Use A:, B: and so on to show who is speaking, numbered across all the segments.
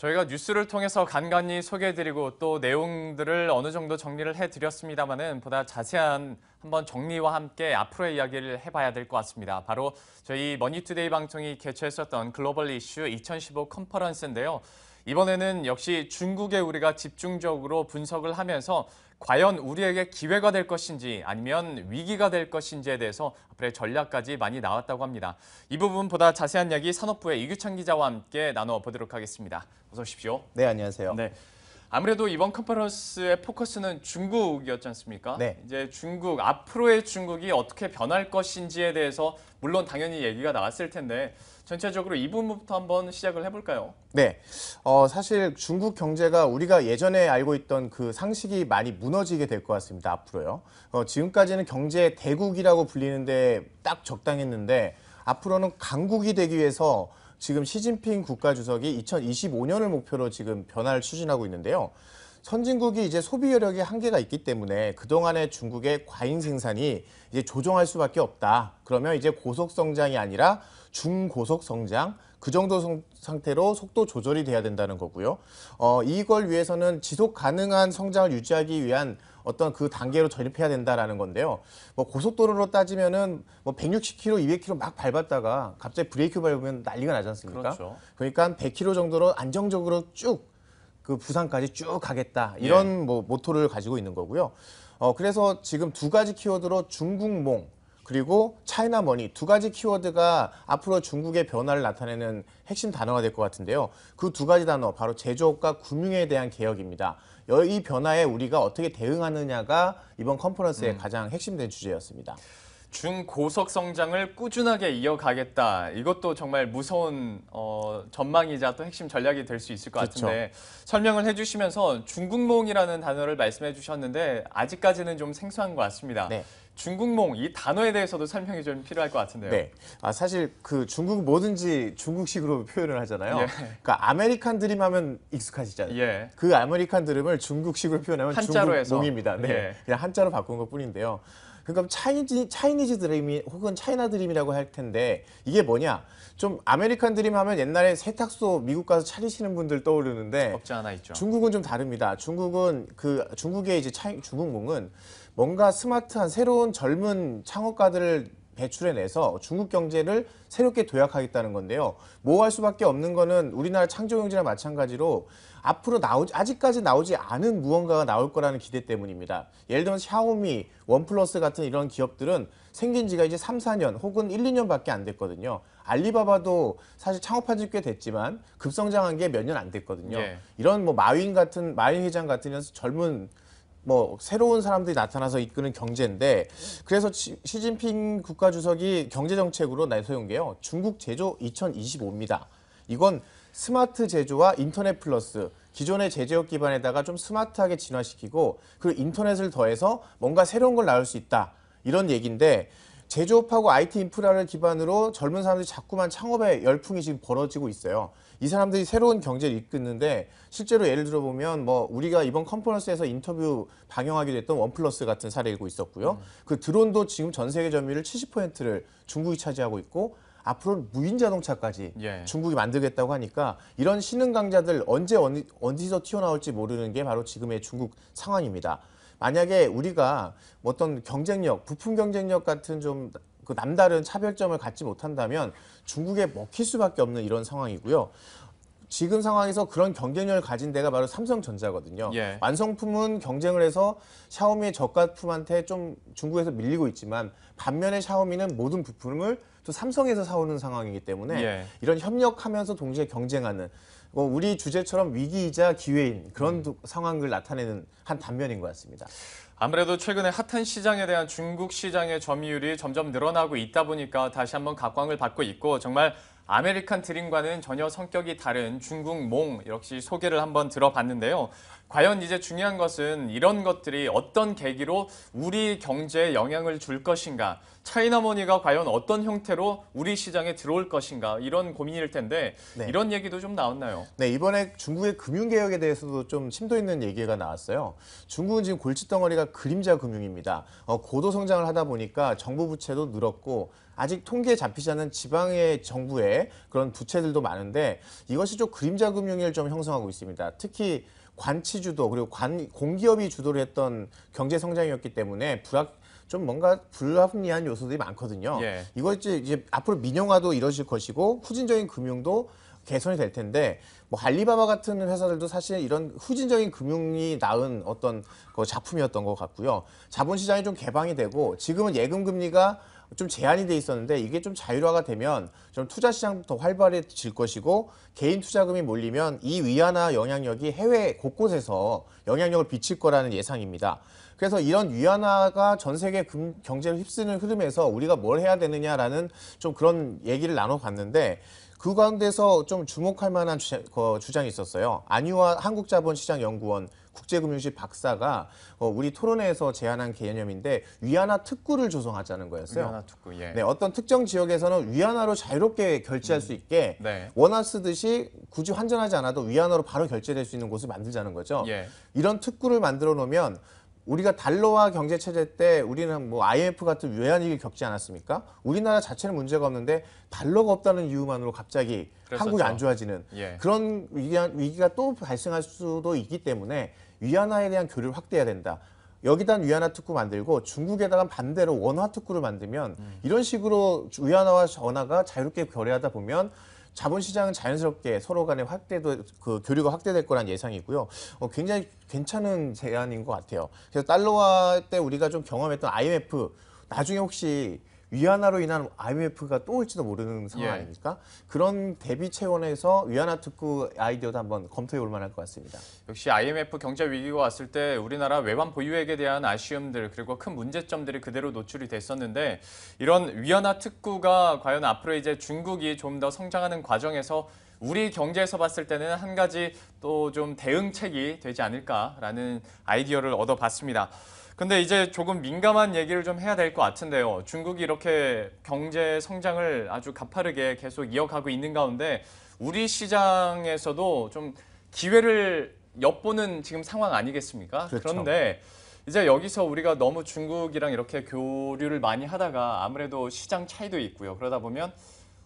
A: 저희가 뉴스를 통해서 간간히 소개해드리고 또 내용들을 어느 정도 정리를 해드렸습니다만은 보다 자세한 한번 정리와 함께 앞으로의 이야기를 해봐야 될 것 같습니다. 바로 저희 머니투데이 방송이 개최했었던 글로벌 이슈 2015 컨퍼런스인데요. 이번에는 역시 중국에 우리가 집중적으로 분석을 하면서 과연 우리에게 기회가 될 것인지 아니면 위기가 될 것인지에 대해서 앞으로의 전략까지 많이 나왔다고 합니다. 이 부분보다 자세한 이야기 산업부의 이규창 기자와 함께 나눠 보도록 하겠습니다. 어서 오십시오.
B: 네, 안녕하세요. 네.
A: 아무래도 이번 컨퍼런스의 포커스는 중국이었지 않습니까? 네. 이제 중국 앞으로의 중국이 어떻게 변할 것인지에 대해서 물론 당연히 얘기가 나왔을 텐데 전체적으로 이 부분부터 한번 시작을 해볼까요?
B: 네. 어, 사실 중국 경제가 우리가 예전에 알고 있던 그 상식이 많이 무너지게 될 것 같습니다. 앞으로요. 어, 지금까지는 경제 대국이라고 불리는데 딱 적당했는데 앞으로는 강국이 되기 위해서 지금 시진핑 국가주석이 2025년을 목표로 지금 변화를 추진하고 있는데요. 선진국이 이제 소비 여력의 한계가 있기 때문에 그동안의 중국의 과잉 생산이 이제 조정할 수밖에 없다. 그러면 이제 고속 성장이 아니라 중고속 성장, 그 정도 상태로 속도 조절이 돼야 된다는 거고요. 어, 이걸 위해서는 지속 가능한 성장을 유지하기 위한 어떤 그 단계로 전입해야 된다라는 건데요. 뭐 고속도로로 따지면은 뭐 160km, 200km 막 밟았다가 갑자기 브레이크 밟으면 난리가 나지 않습니까? 그렇죠. 그러니까 100km 정도로 안정적으로 쭉 그 부산까지 쭉 가겠다 이런 예. 뭐 모토를 가지고 있는 거고요. 어 그래서 지금 두 가지 키워드로 중국몽 그리고 차이나 머니 두 가지 키워드가 앞으로 중국의 변화를 나타내는 핵심 단어가 될 것 같은데요. 그 두 가지 단어 바로 제조업과 금융에 대한 개혁입니다. 이 변화에 우리가 어떻게 대응하느냐가 이번 컨퍼런스의 음. 가장 핵심된
A: 주제였습니다. 중고속 성장을 꾸준하게 이어가겠다. 이것도 정말 무서운 어, 전망이자 또 핵심 전략이 될 수 있을 것 그렇죠. 같은데 설명을 해주시면서 중국몽이라는 단어를 말씀해 주셨는데 아직까지는 좀 생소한 것 같습니다. 네. 중국몽 이 단어에 대해서도 설명이 좀 필요할 것 같은데요. 네.
B: 아 사실 그 중국 뭐든지 중국식으로 표현을 하잖아요. 예. 그러니까 아메리칸 드림 하면 익숙하시잖아요. 예. 그 아메리칸 드림을 중국식으로 표현하면 중국몽입니다. 네. 예. 그냥 한자로 바꾼 것뿐인데요. 그러니까 차이니즈, 차이니즈 드림이 혹은 차이나 드림이라고 할 텐데 이게 뭐냐? 좀 아메리칸 드림 하면 옛날에 세탁소 미국 가서 차리시는 분들 떠오르는데 없지 않아 있죠. 중국은 좀 다릅니다. 중국은 그 중국의 이제 차이, 중국몽은 뭔가 스마트한 새로운 젊은 창업가들을 배출해내서 중국 경제를 새롭게 도약하겠다는 건데요. 모호할 뭐 수밖에 없는 거는 우리나라 창조경제나 마찬가지로 앞으로 나오지, 아직까지 나오지 않은 무언가가 나올 거라는 기대 때문입니다. 예를 들면 샤오미, 원플러스 같은 이런 기업들은 생긴 지가 이제 3, 4년 혹은 1, 2년밖에 안 됐거든요. 알리바바도 사실 창업한 지 꽤 됐지만 급성장한 게 몇 년 안 됐거든요. 예. 이런 뭐 마윈 같은 마윈 회장 같은 젊은 뭐 새로운 사람들이 나타나서 이끄는 경제인데 그래서 시, 진핑 국가주석이 경제정책으로 내세운 게요. 중국 제조 2025입니다. 이건 스마트 제조와 인터넷 플러스 기존의 제조업 기반에다가 좀 스마트하게 진화시키고 그 인터넷을 더해서 뭔가 새로운 걸 나올 수 있다. 이런 얘기인데 제조업하고 IT 인프라를 기반으로 젊은 사람들이 자꾸만 창업의 열풍이 지금 벌어지고 있어요. 이 사람들이 새로운 경제를 이끄는데 실제로 예를 들어보면 뭐 우리가 이번 컨퍼런스에서 인터뷰 방영하기도 했던 원플러스 같은 사례이고 있었고요. 음. 그 드론도 지금 전 세계 점유율 70%를 중국이 차지하고 있고 앞으로 는 무인 자동차까지 예. 중국이 만들겠다고 하니까 이런 신흥 강자들 언제 어디, 어디서 튀어나올지 모르는 게 바로 지금의 중국 상황입니다. 만약에 우리가 뭐 어떤 경쟁력, 부품 경쟁력 같은 좀 그 남다른 차별점을 갖지 못한다면 중국에 먹힐 수밖에 없는 이런 상황이고요. 지금 상황에서 그런 경쟁력을 가진 데가 바로 삼성전자거든요. 예. 완성품은 경쟁을 해서 샤오미의 저가품한테 좀 중국에서 밀리고 있지만 반면에 샤오미는 모든 부품을 또 삼성에서 사오는 상황이기 때문에 예. 이런 협력하면서 동시에 경쟁하는 어, 우리 주제처럼 위기이자 기회인 그런 음. 상황을 나타내는 한 단면인 것 같습니다.
A: 아무래도 최근에 핫한 시장에 대한 중국 시장의 점유율이 점점 늘어나고 있다 보니까 다시 한번 각광을 받고 있고 정말 아메리칸 드림과는 전혀 성격이 다른 중국 몽 역시 소개를 한번 들어봤는데요. 과연 이제 중요한 것은 이런 것들이 어떤 계기로 우리 경제에 영향을 줄 것인가, 차이나머니가 과연 어떤 형태로 우리 시장에 들어올 것인가 이런 고민일 텐데 네. 이런 얘기도 좀 나왔나요?
B: 네 이번에 중국의 금융개혁에 대해서도 좀 심도 있는 얘기가 나왔어요. 중국은 지금 골칫덩어리가 그림자 금융입니다. 어, 고도 성장을 하다 보니까 정부 부채도 늘었고 아직 통계에 잡히지 않은 지방의 정부의 그런 부채들도 많은데 이것이 좀 그림자 금융을좀 형성하고 있습니다. 특히 관치 주도 그리고 관, 공기업이 주도를 했던 경제 성장이었기 때문에 불확 좀 뭔가 불합리한 요소들이 많거든요. 예. 이걸 이제 앞으로 민영화도 이루어질 것이고 후진적인 금융도 개선이 될 텐데 뭐 알리바바 같은 회사들도 사실 이런 후진적인 금융이 낳은 어떤 그 작품이었던 것 같고요. 자본시장이 좀 개방이 되고 지금은 예금 금리가 좀 제한이 돼 있었는데 이게 좀 자율화가 되면 좀 투자 시장도 더 활발해질 것이고 개인 투자금이 몰리면 이 위안화 영향력이 해외 곳곳에서 영향력을 비칠 거라는 예상입니다. 그래서 이런 위안화가 전 세계 금, 경제를 휩쓰는 흐름에서 우리가 뭘 해야 되느냐라는 좀 그런 얘기를 나눠봤는데 그 가운데서 좀 주목할 만한 그 주장이 있었어요. 안유화 한국자본시장연구원 국제금융실 박사가 어, 우리 토론회에서 제안한 개념인데 위안화 특구를 조성하자는 거였어요. 위안화 특구, 예. 네, 어떤 특정 지역에서는 위안화로 자유롭게 결제할 음. 수 있게 네. 원화 쓰듯이 굳이 환전하지 않아도 위안화로 바로 결제될 수 있는 곳을 만들자는 거죠. 예. 이런 특구를 만들어 놓으면 우리가 달러화 경제 체제 때 우리는 뭐 IMF 같은 외환위기 겪지 않았습니까? 우리나라 자체는 문제가 없는데 달러가 없다는 이유만으로 갑자기 그랬었죠. 한국이 안 좋아지는 예. 그런 위기가 또 발생할 수도 있기 때문에 위안화에 대한 교류를 확대해야 된다. 여기다 위안화 특구 만들고 중국에다가 반대로 원화 특구를 만들면 음. 이런 식으로 위안화와 전화가 자유롭게 결의하다 보면 자본시장은 자연스럽게 서로 간의 확대도 그 교류가 확대될 거란 예상이고요. 어, 굉장히 괜찮은 제안인 것 같아요. 그래서 달러화 때 우리가 좀 경험했던 IMF 나중에 혹시 위안화로 인한 IMF가 또 올지도 모르는 상황 예. 아닙니까? 그런 대비 차원에서 위안화 특구 아이디어도 한번 검토해 볼 만할 것 같습니다.
A: 역시 IMF 경제 위기가 왔을 때 우리나라 외환 보유액에 대한 아쉬움들 그리고 큰 문제점들이 그대로 노출이 됐었는데 이런 위안화 특구가 과연 앞으로 이제 중국이 좀 더 성장하는 과정에서 우리 경제에서 봤을 때는 한 가지 또 좀 대응책이 되지 않을까라는 아이디어를 얻어봤습니다. 근데 이제 조금 민감한 얘기를 좀 해야 될 것 같은데요. 중국이 이렇게 경제 성장을 아주 가파르게 계속 이어가고 있는 가운데 우리 시장에서도 좀 기회를 엿보는 지금 상황 아니겠습니까? 그렇죠. 그런데 이제 여기서 우리가 너무 중국이랑 이렇게 교류를 많이 하다가 아무래도 시장 차이도 있고요. 그러다 보면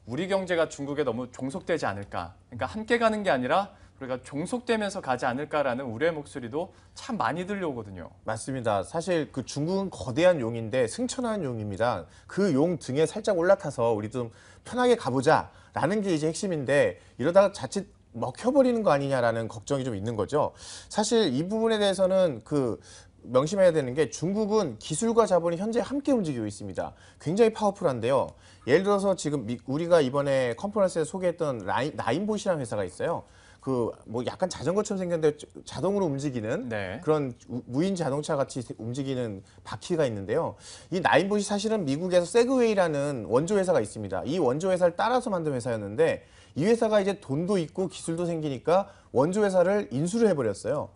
A: 우리 경제가 중국에 너무 종속되지 않을까. 그러니까 함께 가는 게 아니라 우리가 그러니까 종속되면서 가지 않을까라는 우려의 목소리도 참 많이 들려오거든요. 맞습니다.
B: 사실 그 중국은 거대한 용인데 승천한 용입니다. 그 용 등에 살짝 올라타서 우리 좀 편하게 가보자라는 게 이제 핵심인데 이러다가 자칫 먹혀버리는 거 아니냐라는 걱정이 좀 있는 거죠. 사실 이 부분에 대해서는 그 명심해야 되는 게 중국은 기술과 자본이 현재 함께 움직이고 있습니다. 굉장히 파워풀한데요. 예를 들어서 지금 우리가 이번에 컨퍼런스에 소개했던 라인, 나인봇이라는 회사가 있어요. 그뭐 약간 자전거처럼 생겼는데 자동으로 움직이는 네. 그런 무인 자동차 같이 움직이는 바퀴가 있는데요. 이 나인봇이 사실은 미국에서 세그웨이라는 원조 회사가 있습니다. 이 원조 회사를 따라서 만든 회사였는데 이 회사가 이제 돈도 있고 기술도 생기니까 원조 회사를 인수를 해버렸어요.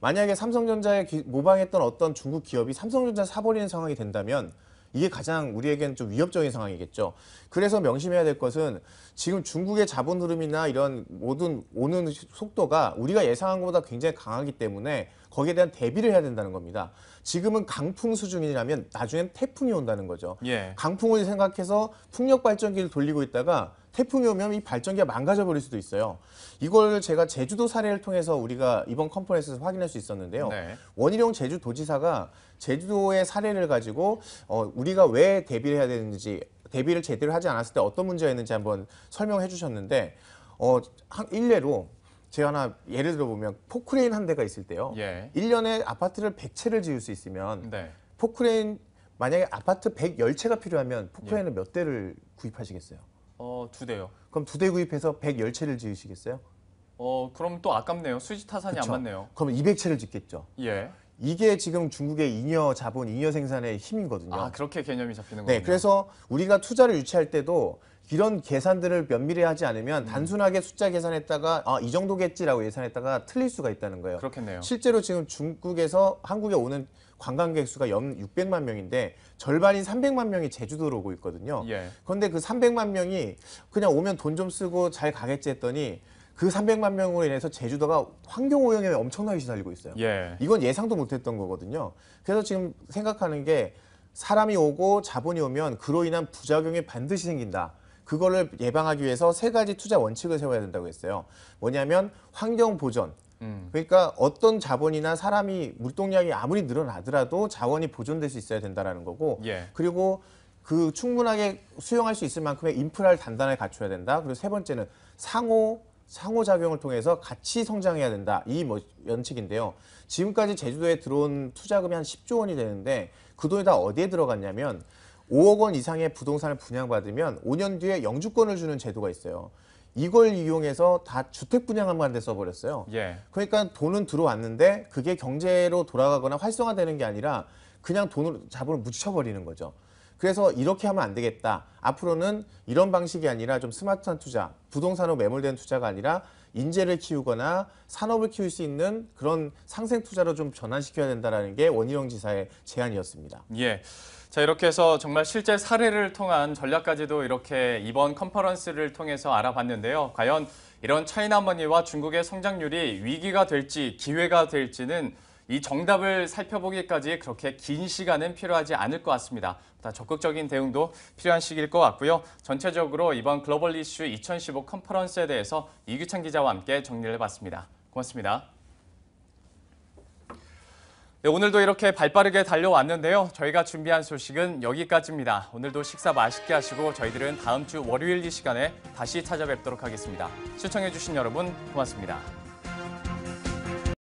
B: 만약에 삼성전자에 기, 모방했던 어떤 중국 기업이 삼성전자 사버리는 상황이 된다면 이게 가장 우리에겐 좀 위협적인 상황이겠죠. 그래서 명심해야 될 것은 지금 중국의 자본 흐름이나 이런 모든 오는 속도가 우리가 예상한 것보다 굉장히 강하기 때문에 거기에 대한 대비를 해야 된다는 겁니다. 지금은 강풍 수준이라면 나중엔 태풍이 온다는 거죠. 예. 강풍을 생각해서 풍력 발전기를 돌리고 있다가 태풍이 오면 이 발전기가 망가져 버릴 수도 있어요. 이걸 제가 제주도 사례를 통해서 우리가 이번 컨퍼런스에서 확인할 수 있었는데요. 네. 원희룡 제주도지사가 제주도의 사례를 가지고 어, 우리가 왜 대비를 해야 되는지 대비를 제대로 하지 않았을 때 어떤 문제가 있는지 한번 설명해 주셨는데 어, 한 일례로 제가 하나 예를 들어보면 포크레인 한 대가 있을 때요. 예. 1년에 아파트를 100채를 지을 수 있으면 네. 포크레인 만약에 아파트 110채가 필요하면 포크레인을 예. 몇 대를 구입하시겠어요?
A: 어, 두 대요.
B: 그럼 두 대 구입해서 110채를 지으시겠어요?
A: 어, 그럼 또 아깝네요. 수지 타산이 그쵸? 안 맞네요.
B: 그럼 200채를 짓겠죠. 예. 이게 지금 중국의 잉여 자본, 잉여 생산의 힘이거든요. 아,
A: 그렇게 개념이 잡히는 거예요. 네,
B: 그래서 우리가 투자를 유치할 때도 이런 계산들을 면밀히 하지 않으면 음. 단순하게 숫자 계산했다가 아, 이 정도겠지라고 예산했다가 틀릴 수가 있다는 거예요. 그렇겠네요. 실제로 지금 중국에서 한국에 오는 관광객 수가 연 600만 명인데 절반인 300만 명이 제주도로 오고 있거든요. 예. 그런데 그 300만 명이 그냥 오면 돈 좀 쓰고 잘 가겠지 했더니 그 300만 명으로 인해서 제주도가 환경 오염에 엄청나게 시달리고 있어요. 예. 이건 예상도 못했던 거거든요. 그래서 지금 생각하는 게 사람이 오고 자본이 오면 그로 인한 부작용이 반드시 생긴다. 그거를 예방하기 위해서 세 가지 투자 원칙을 세워야 된다고 했어요. 뭐냐면 환경 보전, 음. 그러니까 어떤 자본이나 사람이 물동량이 아무리 늘어나더라도 자원이 보존될 수 있어야 된다라는 거고 예. 그리고 그 충분하게 수용할 수 있을 만큼의 인프라를 단단하게 갖춰야 된다. 그리고 세 번째는 상호 상호작용을 통해서 같이 성장해야 된다. 이 뭐 연책인데요. 지금까지 제주도에 들어온 투자금이 한 10조 원이 되는데 그 돈이 다 어디에 들어갔냐면 5억 원 이상의 부동산을 분양받으면 5년 뒤에 영주권을 주는 제도가 있어요. 이걸 이용해서 다 주택 분양한만 데 써버렸어요. 예. 그러니까 돈은 들어왔는데 그게 경제로 돌아가거나 활성화되는 게 아니라 그냥 돈을 자본을 묻혀버리는 거죠. 그래서 이렇게 하면 안 되겠다. 앞으로는 이런 방식이 아니라 좀 스마트한 투자, 부동산으로 매몰된 투자가 아니라 인재를 키우거나 산업을 키울 수 있는 그런 상생 투자로 좀 전환시켜야 된다라는 게 원희룡 지사의 제안이었습니다.
A: 예. 자, 이렇게 해서 정말 실제 사례를 통한 전략까지도 이렇게 이번 컨퍼런스를 통해서 알아봤는데요. 과연 이런 차이나머니와 중국의 성장률이 위기가 될지 기회가 될지는 이 정답을 살펴보기까지 그렇게 긴 시간은 필요하지 않을 것 같습니다. 적극적인 대응도 필요한 시기일 것 같고요. 전체적으로 이번 글로벌 이슈 2015 컨퍼런스에 대해서 이규찬 기자와 함께 정리를 해봤습니다. 고맙습니다. 네, 오늘도 이렇게 발빠르게 달려왔는데요. 저희가 준비한 소식은 여기까지입니다. 오늘도 식사 맛있게 하시고 저희들은 다음 주 월요일 이 시간에 다시 찾아뵙도록 하겠습니다. 시청해주신 여러분 고맙습니다.